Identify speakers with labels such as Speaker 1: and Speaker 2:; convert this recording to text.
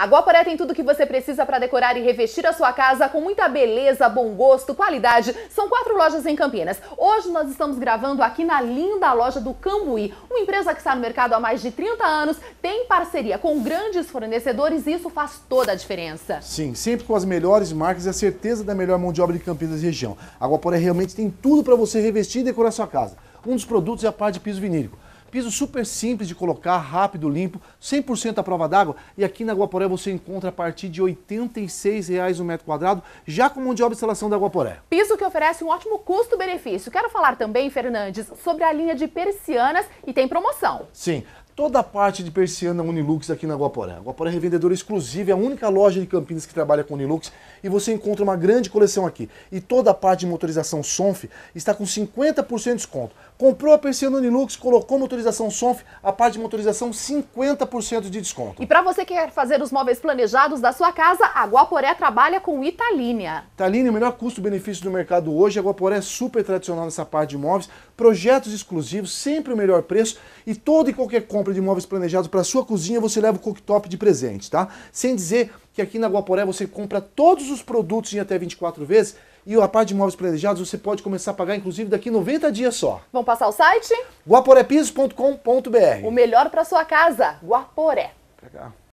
Speaker 1: A Guaporé tem tudo o que você precisa para decorar e revestir a sua casa com muita beleza, bom gosto, qualidade. São quatro lojas em Campinas. Hoje nós estamos gravando aqui na linda loja do Cambuí. Uma empresa que está no mercado há mais de 30 anos, tem parceria com grandes fornecedores e isso faz toda a diferença.
Speaker 2: Sim, sempre com as melhores marcas e a certeza da melhor mão de obra de Campinas e região. A Guaporé realmente tem tudo para você revestir e decorar a sua casa. Um dos produtos é a parte de piso vinílico Piso super simples de colocar, rápido, limpo, 100% à prova d'água. E aqui na Guaporé você encontra a partir de R$ 86,00 o um metro quadrado, já com mão de obra instalação da Guaporé.
Speaker 1: Piso que oferece um ótimo custo-benefício. Quero falar também, Fernandes, sobre a linha de persianas e tem promoção.
Speaker 2: Sim, toda a parte de persiana Unilux aqui na Guaporé. A Guaporé é revendedora exclusiva, é a única loja de Campinas que trabalha com Unilux e você encontra uma grande coleção aqui. E toda a parte de motorização Sonf está com 50% de desconto. Comprou a PC no Linux, colocou motorização SONF, a parte de motorização 50% de desconto.
Speaker 1: E para você que quer fazer os móveis planejados da sua casa, a Guaporé trabalha com Italínia.
Speaker 2: Italínia, o melhor custo-benefício do mercado hoje. A Guaporé é super tradicional nessa parte de móveis, projetos exclusivos, sempre o melhor preço e toda e qualquer compra de móveis planejados para sua cozinha, você leva o cooktop de presente, tá? Sem dizer que aqui na Guaporé você compra todos os produtos em até 24 vezes e a parte de imóveis planejados você pode começar a pagar, inclusive, daqui 90 dias só.
Speaker 1: Vamos passar o site?
Speaker 2: guaporepisos.com.br O
Speaker 1: melhor para sua casa, Guaporé.
Speaker 2: Legal.